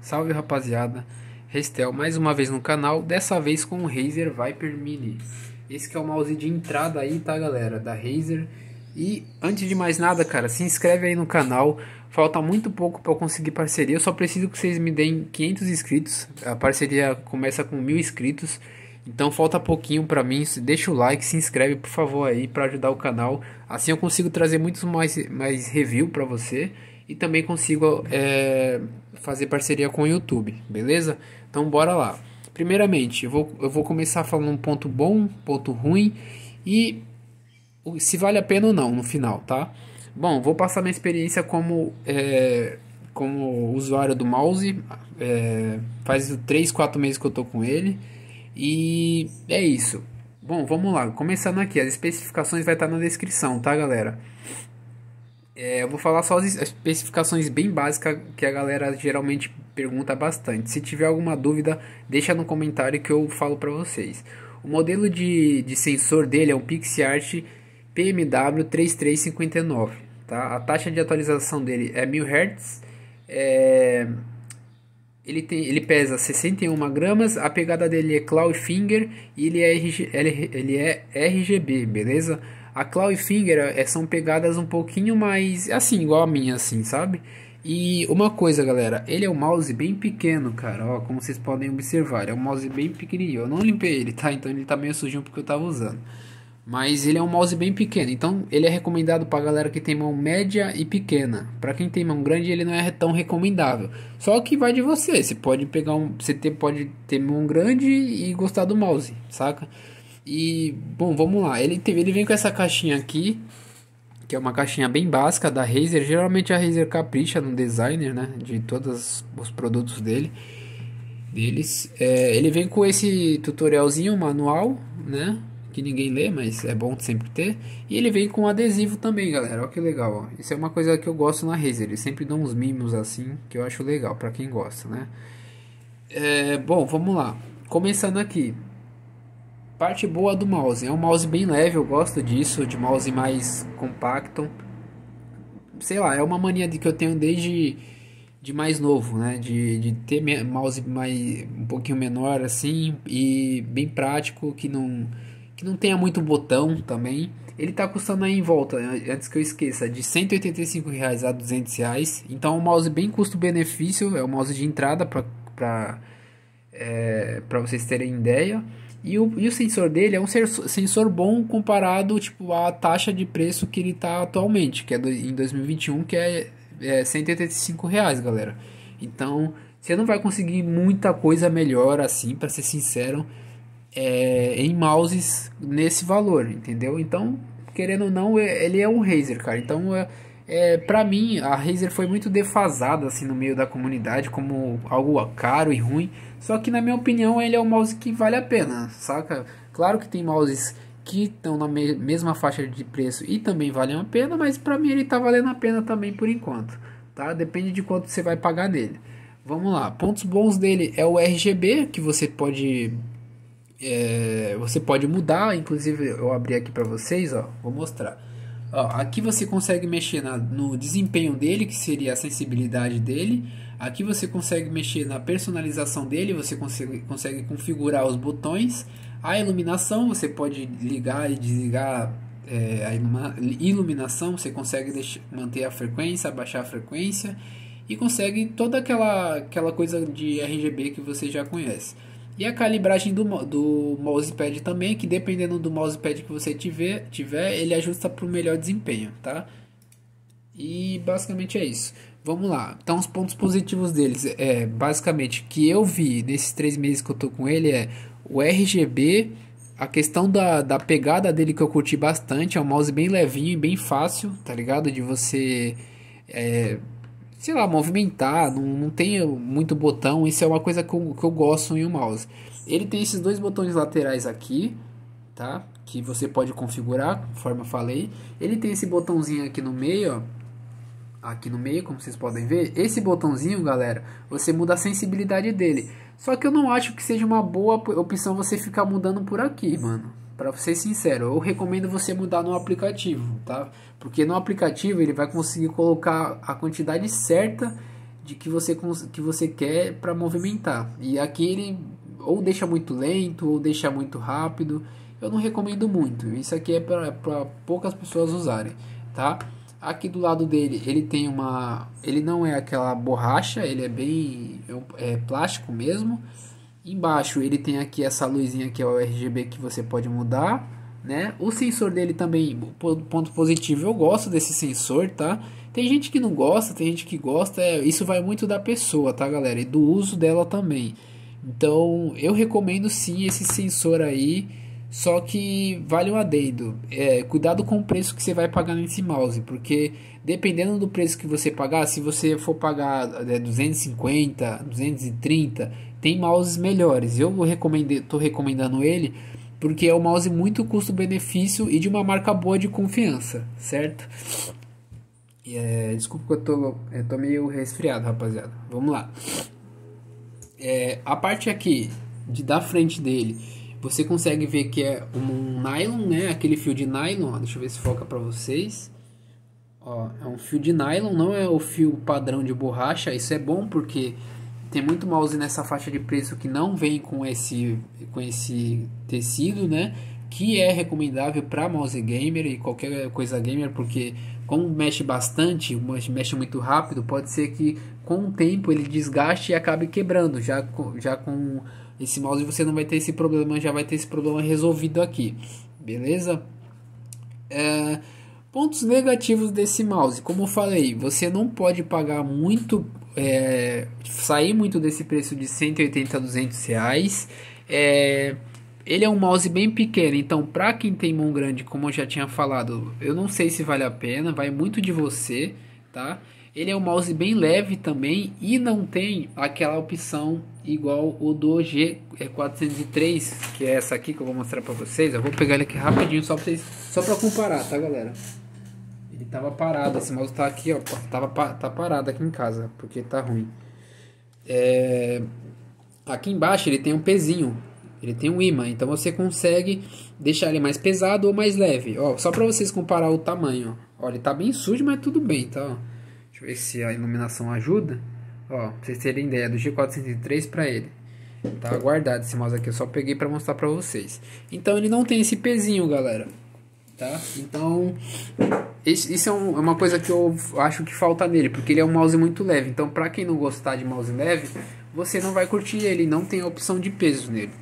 Salve rapaziada, Restel mais uma vez no canal, dessa vez com o Razer Viper Mini. Esse que é o mouse de entrada aí, tá galera, da Razer. E antes de mais nada, cara, se inscreve aí no canal. Falta muito pouco para eu conseguir parceria. Eu só preciso que vocês me deem 500 inscritos. A parceria começa com 1000 inscritos. Então falta pouquinho para mim. Deixa o like, se inscreve por favor aí para ajudar o canal. Assim eu consigo trazer muitos mais mais review para você e também consigo é, fazer parceria com o YouTube, beleza? Então bora lá. Primeiramente, eu vou, eu vou começar falando um ponto bom, ponto ruim e se vale a pena ou não no final, tá? Bom, vou passar minha experiência como, é, como usuário do mouse. É, faz 3, 4 meses que eu tô com ele. E é isso. Bom, vamos lá. Começando aqui, as especificações vai estar tá na descrição, tá, galera? É, eu vou falar só as especificações bem básicas que a galera geralmente pergunta bastante. Se tiver alguma dúvida, deixa no comentário que eu falo para vocês. O modelo de, de sensor dele é um PixArt PMW3359. Tá? A taxa de atualização dele é 1000 Hz. É... Ele, tem, ele pesa 61 gramas, a pegada dele é Cloudfinger e ele é, RG, ele é RGB, beleza? A Clau e é, são pegadas um pouquinho mais. Assim, igual a minha, assim, sabe? E uma coisa, galera, ele é um mouse bem pequeno, cara, ó, como vocês podem observar, é um mouse bem pequenininho, eu não limpei ele, tá, então ele tá meio sujinho porque eu tava usando, mas ele é um mouse bem pequeno, então ele é recomendado pra galera que tem mão média e pequena, pra quem tem mão grande ele não é tão recomendável, só que vai de você, você pode pegar um, você ter, pode ter mão grande e gostar do mouse, saca? E, bom, vamos lá. Ele, teve, ele vem com essa caixinha aqui, que é uma caixinha bem básica da Razer. Geralmente a Razer capricha no designer, né? De todos os produtos dele. Deles. É, ele vem com esse tutorialzinho, manual, né? Que ninguém lê, mas é bom sempre ter. E ele vem com adesivo também, galera. Olha que legal, ó. Isso é uma coisa que eu gosto na Razer. Eles sempre dão uns mimos assim, que eu acho legal, para quem gosta, né? É, bom, vamos lá. Começando aqui. Parte boa do mouse, é um mouse bem leve, eu gosto disso, de mouse mais compacto. Sei lá, é uma mania de que eu tenho desde de mais novo, né? De, de ter mouse mais um pouquinho menor assim e bem prático, que não que não tenha muito botão também. Ele tá custando aí em volta, né? antes que eu esqueça, de 185 reais a 200 reais. Então, um mouse bem custo-benefício, é um mouse de entrada para para é, vocês terem ideia. E o, e o sensor dele é um sensor bom comparado tipo, à taxa de preço que ele está atualmente, que é do, em 2021, que é, é 185 reais, galera. Então, você não vai conseguir muita coisa melhor assim, para ser sincero, é, em mouses nesse valor, entendeu? Então, querendo ou não, é, ele é um Razer, cara. Então, é, é, para mim, a Razer foi muito defasada assim no meio da comunidade como algo caro e ruim. Só que na minha opinião, ele é um mouse que vale a pena, saca? Claro que tem mouses que estão na me mesma faixa de preço e também valem a pena, mas para mim ele tá valendo a pena também por enquanto, tá? Depende de quanto você vai pagar nele. Vamos lá, pontos bons dele é o RGB que você pode é, você pode mudar, inclusive eu abri aqui para vocês, ó, vou mostrar. Ó, aqui você consegue mexer na, no desempenho dele, que seria a sensibilidade dele. Aqui você consegue mexer na personalização dele, você consegue, consegue configurar os botões. A iluminação, você pode ligar e desligar é, a iluminação, você consegue deixar, manter a frequência, abaixar a frequência e consegue toda aquela, aquela coisa de RGB que você já conhece. E a calibragem do, do mousepad também, que dependendo do mousepad que você tiver, tiver ele ajusta para o melhor desempenho, tá? E basicamente é isso. Vamos lá. Então os pontos positivos deles é basicamente que eu vi nesses três meses que eu tô com ele é o RGB, a questão da, da pegada dele que eu curti bastante, é um mouse bem levinho e bem fácil, tá ligado? De você é, sei lá, movimentar, não, não tem muito botão, isso é uma coisa que eu, que eu gosto em um mouse. Ele tem esses dois botões laterais aqui, tá? Que você pode configurar, conforme eu falei. Ele tem esse botãozinho aqui no meio, ó aqui no meio, como vocês podem ver, esse botãozinho, galera, você muda a sensibilidade dele. Só que eu não acho que seja uma boa opção você ficar mudando por aqui, mano. Para ser sincero, eu recomendo você mudar no aplicativo, tá? Porque no aplicativo ele vai conseguir colocar a quantidade certa de que você que você quer para movimentar. E aqui ele ou deixa muito lento ou deixa muito rápido. Eu não recomendo muito. Isso aqui é para poucas pessoas usarem, tá? Aqui do lado dele, ele tem uma, ele não é aquela borracha, ele é bem é, é plástico mesmo Embaixo ele tem aqui essa luzinha que é o RGB que você pode mudar, né? O sensor dele também, ponto positivo, eu gosto desse sensor, tá? Tem gente que não gosta, tem gente que gosta, é, isso vai muito da pessoa, tá, galera? E do uso dela também. Então, eu recomendo sim esse sensor aí, só que vale um adendo, é, cuidado com o preço que você vai pagar nesse mouse, porque dependendo do preço que você pagar, se você for pagar é, 250, 230 tem mouses melhores. Eu estou recomendando ele porque é um mouse muito custo-benefício e de uma marca boa de confiança, certo? É, desculpa que eu tô, eu tô meio resfriado, rapaziada. Vamos lá. É, a parte aqui de da frente dele, você consegue ver que é um, nylon, né? Aquele fio de nylon. Ó, deixa eu ver se foca para vocês. Ó, é um fio de nylon, não é o fio padrão de borracha. Isso é bom porque tem muito mouse nessa faixa de preço que não vem com esse, com esse tecido, né? Que é recomendável para mouse gamer e qualquer coisa gamer, porque como mexe bastante, mexe muito rápido, pode ser que com o tempo ele desgaste e acabe quebrando. Já com, já com esse mouse você não vai ter esse problema, já vai ter esse problema resolvido aqui, beleza? É, pontos negativos desse mouse, como eu falei, você não pode pagar muito é, sair muito desse preço de 180 a 200 reais. É, ele é um mouse bem pequeno, então para quem tem mão grande, como eu já tinha falado, eu não sei se vale a pena, vai muito de você, tá? Ele é um mouse bem leve também e não tem aquela opção igual o do G403, é que é essa aqui que eu vou mostrar para vocês. Eu vou pegar ele aqui rapidinho só para vocês, só para comparar, tá, galera? Ele tava parado, esse assim, mouse tá aqui, ó. Tava, tá parado aqui em casa, porque tá ruim. É, aqui embaixo ele tem um pezinho, ele tem um imã, então você consegue deixar ele mais pesado ou mais leve. Ó, só para vocês comparar o tamanho. Ó, ele tá bem sujo, mas tudo bem, tá? Ó, deixa eu ver se a iluminação ajuda. Ó, pra vocês terem ideia do G403 para ele. Tá guardado esse mouse aqui, eu só peguei para mostrar para vocês. Então ele não tem esse pezinho, galera tá? Então, isso é, um, é, uma coisa que eu acho que falta nele, porque ele é um mouse muito leve. Então, para quem não gostar de mouse leve, você não vai curtir ele, não tem opção de peso nele,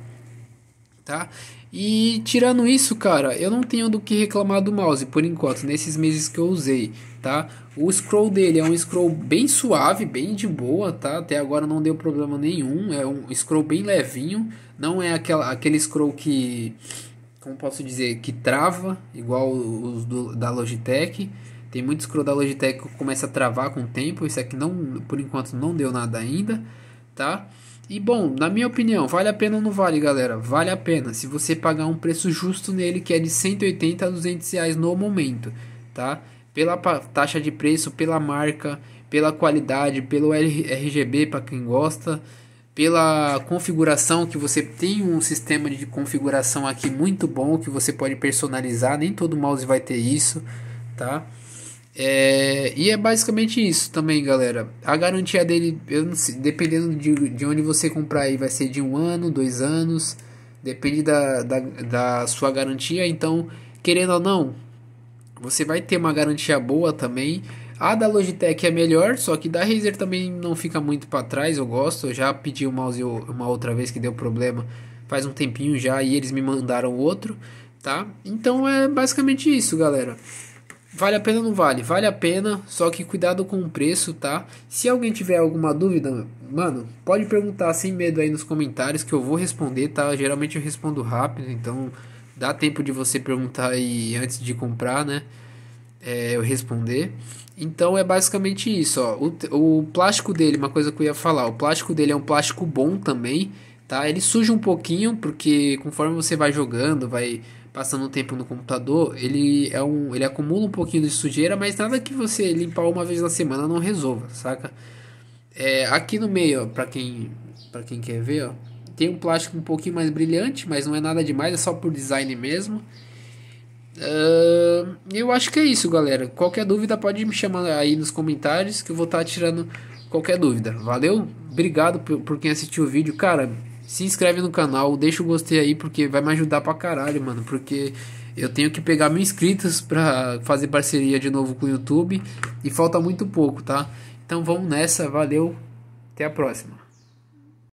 tá? E tirando isso, cara, eu não tenho do que reclamar do mouse por enquanto, nesses meses que eu usei, tá? O scroll dele é um scroll bem suave, bem de boa, tá? Até agora não deu problema nenhum, é um scroll bem levinho, não é aquela, aquele scroll que como posso dizer, que trava, igual os do, da Logitech. Tem muitos scroll da Logitech que começa a travar com o tempo. Isso aqui não, por enquanto não deu nada ainda, tá? E bom, na minha opinião, vale a pena ou não vale, galera? Vale a pena. Se você pagar um preço justo nele, que é de 180 a 200 reais no momento, tá? Pela taxa de preço, pela marca, pela qualidade, pelo RGB para quem gosta, pela configuração que você tem um sistema de configuração aqui muito bom que você pode personalizar nem todo mouse vai ter isso tá é, e é basicamente isso também galera a garantia dele sei, dependendo de, de onde você comprar aí vai ser de um ano dois anos depende da, da, da sua garantia então querendo ou não você vai ter uma garantia boa também a da Logitech é melhor, só que da Razer também não fica muito para trás, eu gosto. Eu já pedi o um mouse uma outra vez que deu problema, faz um tempinho já, e eles me mandaram outro, tá? Então é basicamente isso, galera. Vale a pena ou não vale? Vale a pena, só que cuidado com o preço, tá? Se alguém tiver alguma dúvida, mano, pode perguntar sem medo aí nos comentários que eu vou responder, tá? Geralmente eu respondo rápido, então dá tempo de você perguntar aí antes de comprar, né? é, eu responder. Então é basicamente isso. Ó. O, o plástico dele, uma coisa que eu ia falar, o plástico dele é um plástico bom também, tá? Ele suja um pouquinho, porque conforme você vai jogando, vai passando o tempo no computador, ele é um. ele acumula um pouquinho de sujeira, mas nada que você limpar uma vez na semana não resolva, saca? É, aqui no meio, para quem para quem quer ver, ó, tem um plástico um pouquinho mais brilhante, mas não é nada demais, é só por design mesmo eu acho que é isso, galera. Qualquer dúvida pode me chamar aí nos comentários que eu vou estar tá tirando qualquer dúvida. Valeu? Obrigado por, por quem assistiu o vídeo. Cara, se inscreve no canal, deixa o gostei aí porque vai me ajudar pra caralho, mano. Porque eu tenho que pegar mil inscritos pra fazer parceria de novo com o YouTube e falta muito pouco, tá? Então vamos nessa, valeu, até a próxima.